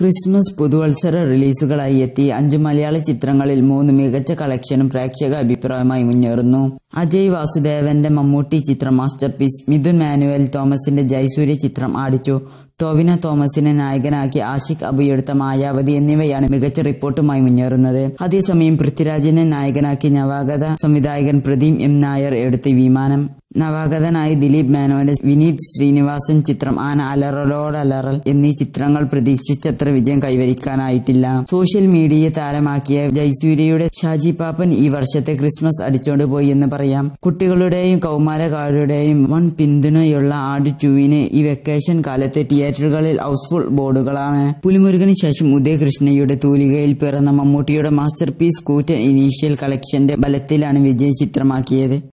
Christmas പുതുവത്സര റിലീസുകളായി എത്തി അഞ്ച് മലയാള ചിത്രങ്ങളിൽ മൂന്ന് മികച്ച കളക്ഷനും പ്രേക്ഷക അഭിപ്രായമായി മുന്നേറുന്നു അജയ് വാസുദേവന്റെ മമ്മൂട്ടി ചിത്രം മാസ്റ്റർ പീസ് മിഥുൻ മാനുവൽ തോമസിന്റെ ജയസൂര്യ ചിത്രം ആടിച്ചു ടോവിന തോമസിനെ നായകനാക്കി ആഷിഖ് എടുത്ത മായാവതി എന്നിവയാണ് മികച്ച റിപ്പോർട്ടുമായി മുന്നേറുന്നത് അതേസമയം പൃഥ്വിരാജിനെ നായകനാക്കി നവാഗത സംവിധായകൻ പ്രദീം എം നായർ എടുത്ത് വിമാനം നവാഗതനായി ദിലീപ് മേനോന്റെ വിനീത് ശ്രീനിവാസൻ ചിത്രം ആന അലറലോടലറൽ എന്നീ ചിത്രങ്ങൾ പ്രതീക്ഷിച്ചത്ര വിജയം കൈവരിക്കാനായിട്ടില്ല സോഷ്യൽ മീഡിയയെ താരമാക്കിയ ജയസൂര്യയുടെ ഷാജി പാപ്പൻ ഈ വർഷത്തെ ക്രിസ്മസ് അടിച്ചോണ്ട് പോയി എന്ന് പറയാം കുട്ടികളുടെയും കൗമാരക്കാരുടെയും വൺ പിന്തുണയുള്ള ആട് ടുവിന് ഈ വെക്കേഷൻ കാലത്തെ തിയേറ്ററുകളിൽ ഹൗസ്ഫുൾ ബോർഡുകളാണ് പുലിമുരുകന് ശേഷം ഉദയകൃഷ്ണയുടെ തൂലികയിൽ പിറന്ന മമ്മൂട്ടിയുടെ മാസ്റ്റർ പീസ് കൂറ്റൻ ഇനീഷ്യൽ കളക്ഷന്റെ ബലത്തിലാണ് വിജയ ചിത്രമാക്കിയത്